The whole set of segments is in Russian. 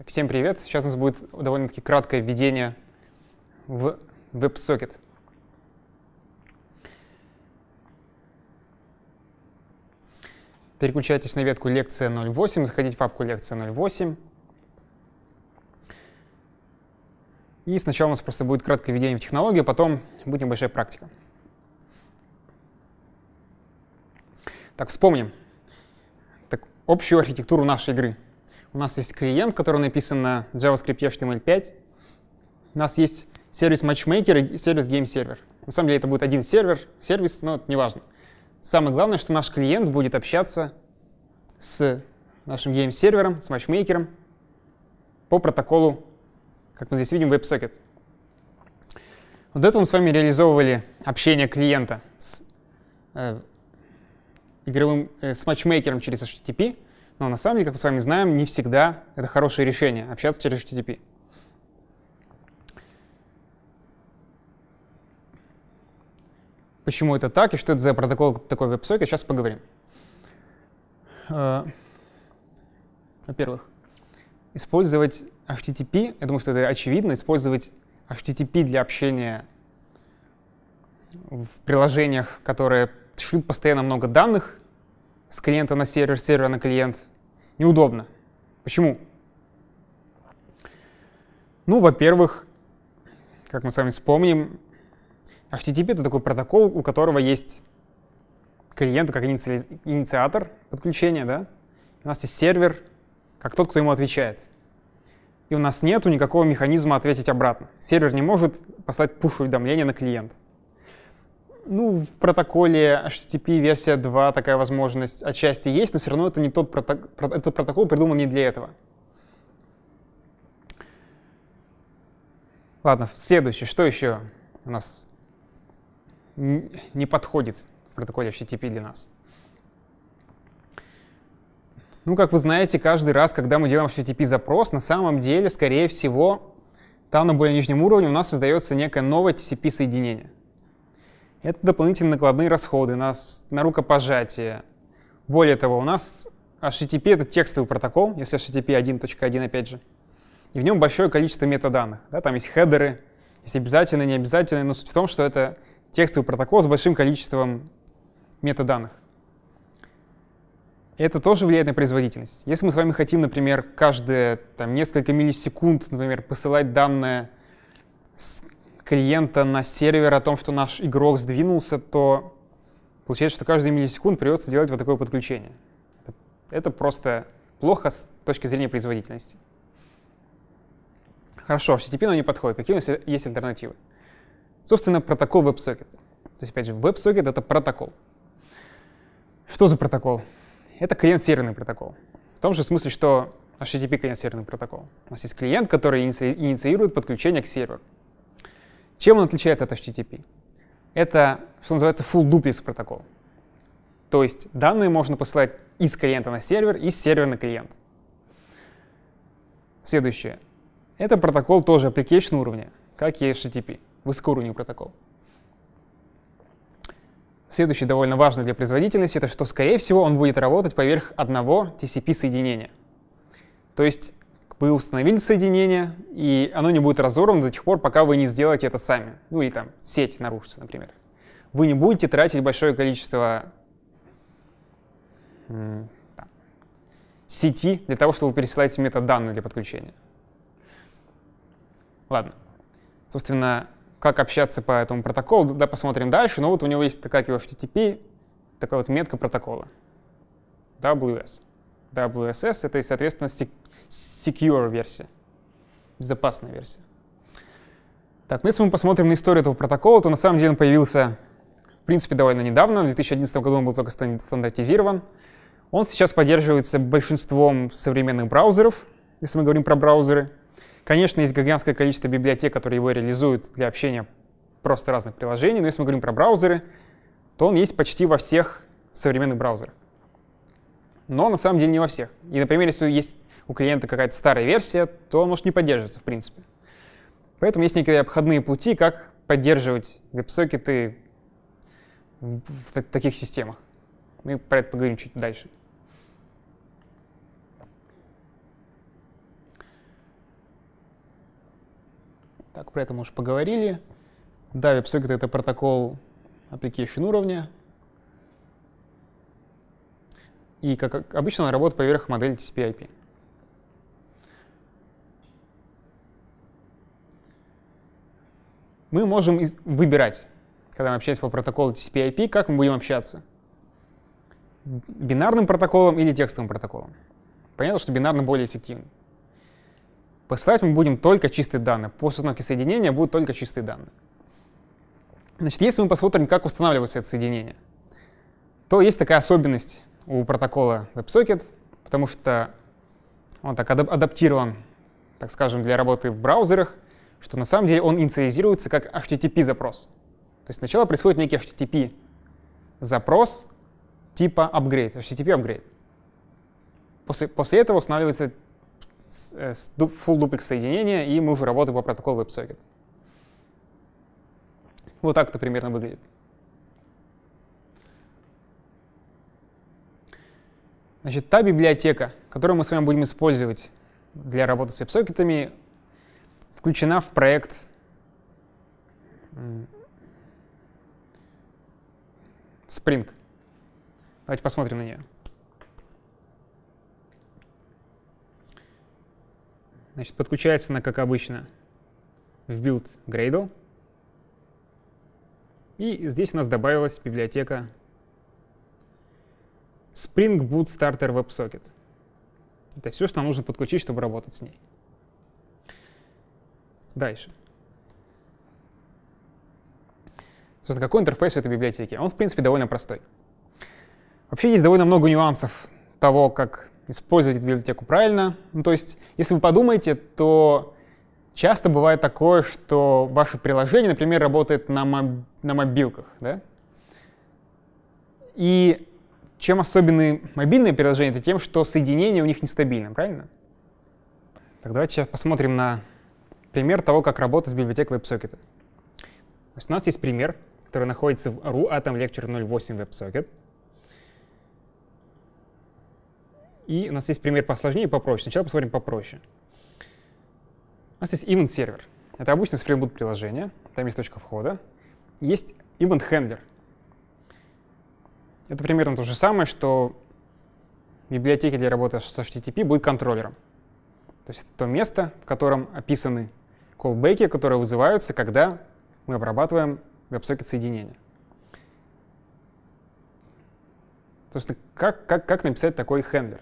Так, всем привет! Сейчас у нас будет довольно-таки краткое введение в WebSocket. Переключайтесь на ветку лекция 08, заходите в папку лекция 08. И сначала у нас просто будет краткое введение в технологию, потом будет небольшая практика. Так, вспомним так, общую архитектуру нашей игры — у нас есть клиент, в котором написано JavaScript HTML5. У нас есть сервис Matchmaker и сервис Game Server. На самом деле это будет один сервер, сервис, но это не важно. Самое главное, что наш клиент будет общаться с нашим гейм-сервером, с матчмейкером по протоколу, как мы здесь видим, WebSocket. Вот это мы с вами реализовывали общение клиента с, э, игровым, э, с матчмейкером через HTTP — но на самом деле, как мы с вами знаем, не всегда это хорошее решение общаться через HTTP. Почему это так и что это за протокол такой веб-сокет, сейчас поговорим. Э, во-первых, использовать HTTP, я думаю, что это очевидно, использовать HTTP для общения в приложениях, которые шлют постоянно много данных, с клиента на сервер, с сервера на клиент. Неудобно. Почему? Ну, во-первых, как мы с вами вспомним, HTTP — это такой протокол, у которого есть клиент как иници... инициатор подключения, да? У нас есть сервер, как тот, кто ему отвечает. И у нас нету никакого механизма ответить обратно. Сервер не может послать пуш-уведомление на клиента. Ну, в протоколе HTTP версия 2 такая возможность отчасти есть, но все равно это не тот протокол, этот протокол придуман не для этого. Ладно, следующее. Что еще у нас не подходит в протоколе HTTP для нас? Ну, как вы знаете, каждый раз, когда мы делаем HTTP-запрос, на самом деле, скорее всего, там на более нижнем уровне у нас создается некое новое TCP-соединение. Это дополнительные накладные расходы на, на рукопожатие. Более того, у нас HTTP — это текстовый протокол, если HTTP 1.1, опять же. И в нем большое количество метаданных. Да, там есть хедеры, есть обязательные, необязательные, но суть в том, что это текстовый протокол с большим количеством метаданных. Это тоже влияет на производительность. Если мы с вами хотим, например, каждые там, несколько миллисекунд, например, посылать данные с клиента на сервер о том, что наш игрок сдвинулся, то получается, что каждые миллисекунд придется делать вот такое подключение. Это просто плохо с точки зрения производительности. Хорошо, HTTP нам не подходит. Какие у нас есть альтернативы? Собственно, протокол WebSocket. То есть, опять же, WebSocket — это протокол. Что за протокол? Это клиент-серверный протокол. В том же смысле, что HTTP — клиент-серверный протокол. У нас есть клиент, который инициирует подключение к серверу. Чем он отличается от HTTP? Это, что называется, full duplex протокол. То есть данные можно посылать из клиента на сервер и с сервера на клиент. Следующее. Это протокол тоже application уровня, как и HTTP, высокоуровневый протокол. Следующий довольно важный для производительности, это что, скорее всего, он будет работать поверх одного TCP-соединения. То есть вы установили соединение, и оно не будет разорвано до тех пор, пока вы не сделаете это сами. Ну или там сеть нарушится, например. Вы не будете тратить большое количество там, сети для того, чтобы пересылать данные для подключения. Ладно. Собственно, как общаться по этому протоколу, да, посмотрим дальше. Но вот у него есть такая его HTTP, такая вот метка протокола. WS. WSS — это, соответственно, secure версия, безопасная версия. Так, ну, если мы посмотрим на историю этого протокола, то на самом деле он появился, в принципе, довольно недавно. В 2011 году он был только стандартизирован. Он сейчас поддерживается большинством современных браузеров, если мы говорим про браузеры. Конечно, есть гигантское количество библиотек, которые его реализуют для общения просто разных приложений, но если мы говорим про браузеры, то он есть почти во всех современных браузерах но на самом деле не во всех. И, например, если есть у клиента какая-то старая версия, то он может не поддерживаться, в принципе. Поэтому есть некие обходные пути, как поддерживать веб-сокеты в таких системах. Мы про это поговорим чуть дальше. Так, про это мы уже поговорили. Да, WebSocket — это протокол application уровня, и, как обычно, она работает поверх модели TCP-IP. Мы можем выбирать, когда мы общаемся по протоколу TCP-IP, как мы будем общаться. Бинарным протоколом или текстовым протоколом. Понятно, что бинарно более эффективен. Посылать мы будем только чистые данные. По установке соединения будут только чистые данные. Значит, если мы посмотрим, как устанавливается это соединение, то есть такая особенность у протокола WebSocket, потому что он так адаптирован, так скажем, для работы в браузерах, что на самом деле он инициализируется как HTTP-запрос. То есть сначала происходит некий HTTP-запрос типа upgrade, HTTP-upgrade. После, после этого устанавливается э, full duplex соединение, и мы уже работаем по протоколу WebSocket. Вот так это примерно выглядит. Значит, та библиотека, которую мы с вами будем использовать для работы с веб-сокетами, включена в проект Spring. Давайте посмотрим на нее. Значит, подключается она, как обычно, в build Gradle. И здесь у нас добавилась библиотека Spring Boot Starter WebSocket. Это все, что нам нужно подключить, чтобы работать с ней. Дальше. Собственно, какой интерфейс у этой библиотеки? Он, в принципе, довольно простой. Вообще есть довольно много нюансов того, как использовать эту библиотеку правильно. Ну, то есть, если вы подумаете, то часто бывает такое, что ваше приложение, например, работает на, моб... на мобилках, да? И чем особенны мобильные приложения? Это тем, что соединение у них нестабильно, правильно? Так давайте сейчас посмотрим на пример того, как работать с библиотекой WebSocket. у нас есть пример, который находится в RU Atom Lecture 08 WebSocket. И у нас есть пример посложнее и попроще. Сначала посмотрим попроще. У нас есть event сервер. Это обычно Spring Boot приложение. Там есть точка входа. Есть event handler. Это примерно то же самое, что в библиотеке для работы с HTTP будет контроллером. То есть это то место, в котором описаны колбеки, которые вызываются, когда мы обрабатываем веб-сокет соединения. То есть как, как, как написать такой хендлер?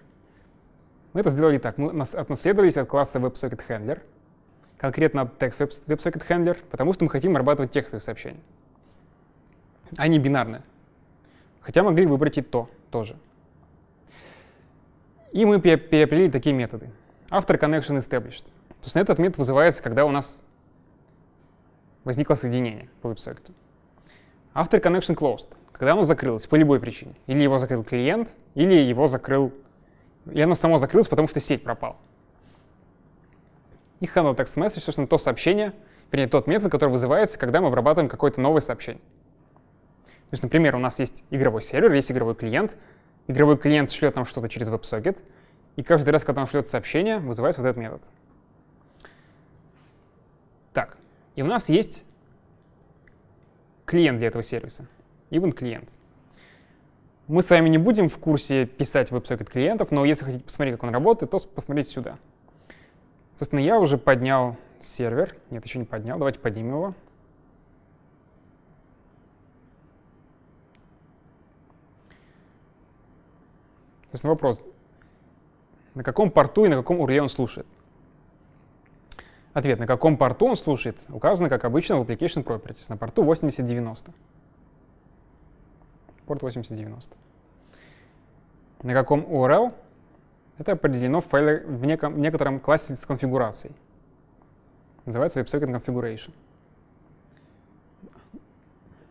Мы это сделали так. Мы отнаследовались от класса WebSocket Handler, конкретно от текст WebSocket Handler, потому что мы хотим обрабатывать текстовые сообщения, а не бинарные. Хотя могли выбрать и то тоже. И мы переопределили такие методы. After connection established. То есть этот метод вызывается, когда у нас возникло соединение по веб-секту. After connection closed. Когда оно закрылось по любой причине. Или его закрыл клиент, или его закрыл... Или оно само закрылось, потому что сеть пропала. И handle text message, собственно, то сообщение, вернее, тот метод, который вызывается, когда мы обрабатываем какое-то новое сообщение. То есть, например, у нас есть игровой сервер, есть игровой клиент. Игровой клиент шлет нам что-то через WebSocket, и каждый раз, когда он шлет сообщение, вызывается вот этот метод. Так, и у нас есть клиент для этого сервиса, even клиент. Мы с вами не будем в курсе писать WebSocket клиентов, но если хотите посмотреть, как он работает, то посмотрите сюда. Собственно, я уже поднял сервер. Нет, еще не поднял. Давайте поднимем его. То есть на вопрос, на каком порту и на каком URL он слушает? Ответ, на каком порту он слушает, указано, как обычно, в Application Properties, на порту 8090. Порт 8090. На каком URL это определено в файле в, неком, в некотором классе с конфигурацией. Называется WebSocket Configuration.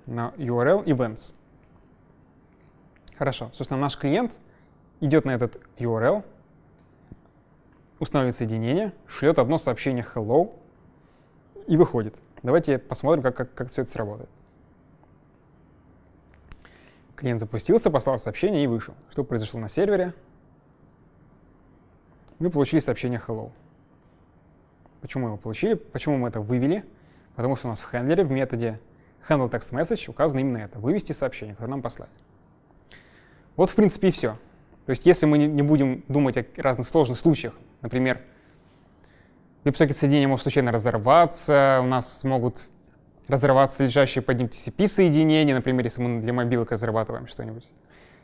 На URL Events. Хорошо. Собственно, наш клиент идет на этот URL, устанавливает соединение, шлет одно сообщение hello и выходит. Давайте посмотрим, как, как, как все это сработает. Клиент запустился, послал сообщение и вышел. Что произошло на сервере? Мы получили сообщение hello. Почему мы его получили? Почему мы это вывели? Потому что у нас в хендлере, в методе HandleTextMessage указано именно это — вывести сообщение, которое нам послали. Вот, в принципе, и все. То есть если мы не будем думать о разных сложных случаях, например, веб-сокет соединения может случайно разорваться, у нас могут разорваться лежащие под ним TCP-соединения, например, если мы для мобилок разрабатываем что-нибудь.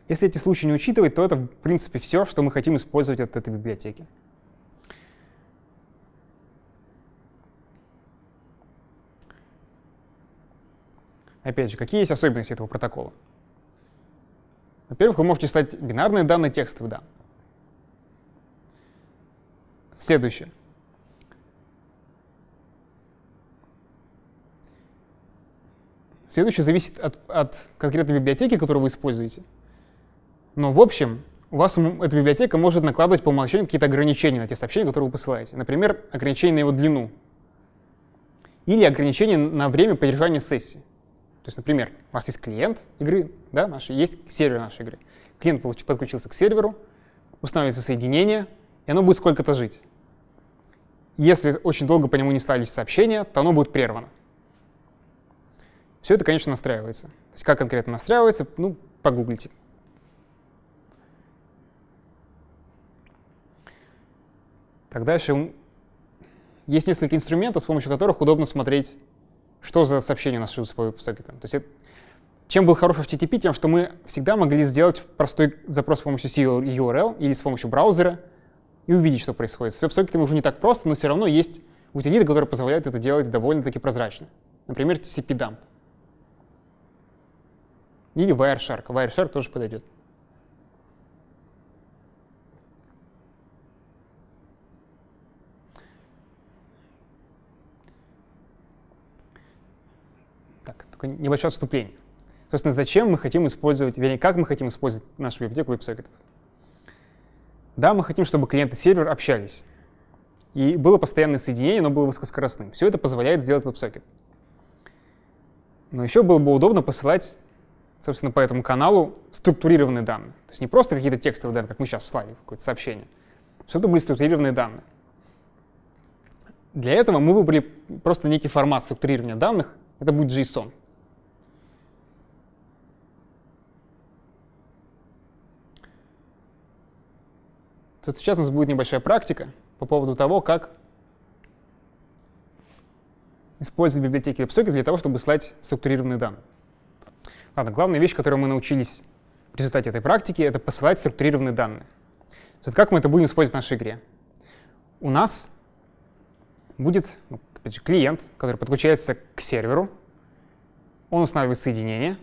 Если эти случаи не учитывать, то это, в принципе, все, что мы хотим использовать от этой библиотеки. Опять же, какие есть особенности этого протокола? Во-первых, вы можете стать бинарные данные текстовые да. Следующее. Следующее зависит от, от конкретной библиотеки, которую вы используете. Но в общем, у вас эта библиотека может накладывать по умолчанию какие-то ограничения на те сообщения, которые вы посылаете. Например, ограничение на его длину или ограничение на время поддержания сессии. То есть, например, у нас есть клиент игры, да, наш, есть сервер нашей игры. Клиент подключился к серверу, устанавливается соединение, и оно будет сколько-то жить. Если очень долго по нему не ставились сообщения, то оно будет прервано. Все это, конечно, настраивается. То есть как конкретно настраивается, ну, погуглите. Так, дальше есть несколько инструментов, с помощью которых удобно смотреть что за сообщение у нас шьются по веб-сокетам. То есть это, чем был хорош HTTP, тем, что мы всегда могли сделать простой запрос с помощью URL или с помощью браузера и увидеть, что происходит. С веб-сокетами уже не так просто, но все равно есть утилиты, которые позволяют это делать довольно-таки прозрачно. Например, TCP-дамп. Или Wireshark. Wireshark тоже подойдет. такое небольшое отступление. Собственно, зачем мы хотим использовать, вернее, как мы хотим использовать нашу библиотеку веб Да, мы хотим, чтобы клиент и сервер общались. И было постоянное соединение, но было высокоскоростным. Все это позволяет сделать Websocket. Но еще было бы удобно посылать, собственно, по этому каналу структурированные данные. То есть не просто какие-то текстовые данные, как мы сейчас слали, какое-то сообщение. А Что это были структурированные данные. Для этого мы выбрали просто некий формат структурирования данных. Это будет JSON. то сейчас у нас будет небольшая практика по поводу того, как использовать библиотеки WebSocket для того, чтобы слать структурированные данные. Ладно, главная вещь, которую мы научились в результате этой практики, это посылать структурированные данные. То есть как мы это будем использовать в нашей игре? У нас будет ну, опять же, клиент, который подключается к серверу, он устанавливает соединение,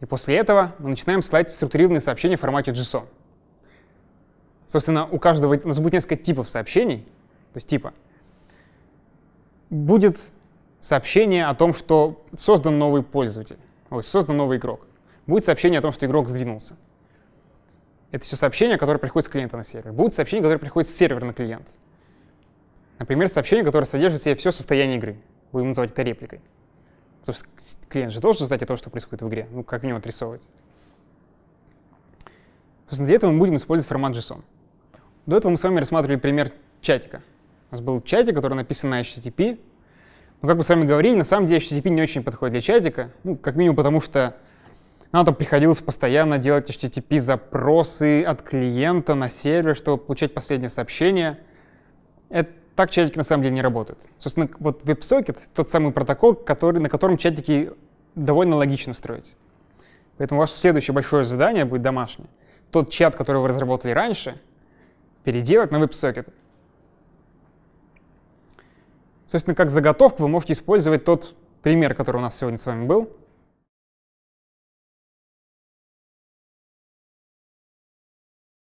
и после этого мы начинаем слать структурированные сообщения в формате JSON. Собственно, у каждого, у нас будет несколько типов сообщений, то есть типа. Будет сообщение о том, что создан новый пользователь, ой, создан новый игрок. Будет сообщение о том, что игрок сдвинулся. Это все сообщения, которые приходят с клиента на сервер. Будут сообщения, которые приходят с сервера на клиент. Например, сообщение, которое содержит в себе все состояние игры. Будем называть это репликой. Потому что клиент же должен знать о том, что происходит в игре, ну, как минимум отрисовывать. Собственно, для этого мы будем использовать формат JSON. До этого мы с вами рассматривали пример чатика. У нас был чатик, который написан на HTTP. Но, ну, как мы с вами говорили, на самом деле HTTP не очень подходит для чатика. Ну, как минимум потому, что нам там приходилось постоянно делать HTTP-запросы от клиента на сервер, чтобы получать последнее сообщение. Это, так чатики на самом деле не работают. Собственно, вот WebSocket — тот самый протокол, который, на котором чатики довольно логично строить. Поэтому ваше следующее большое задание будет домашнее. Тот чат, который вы разработали раньше — переделать на веб-сокет. Собственно, как заготовку вы можете использовать тот пример, который у нас сегодня с вами был —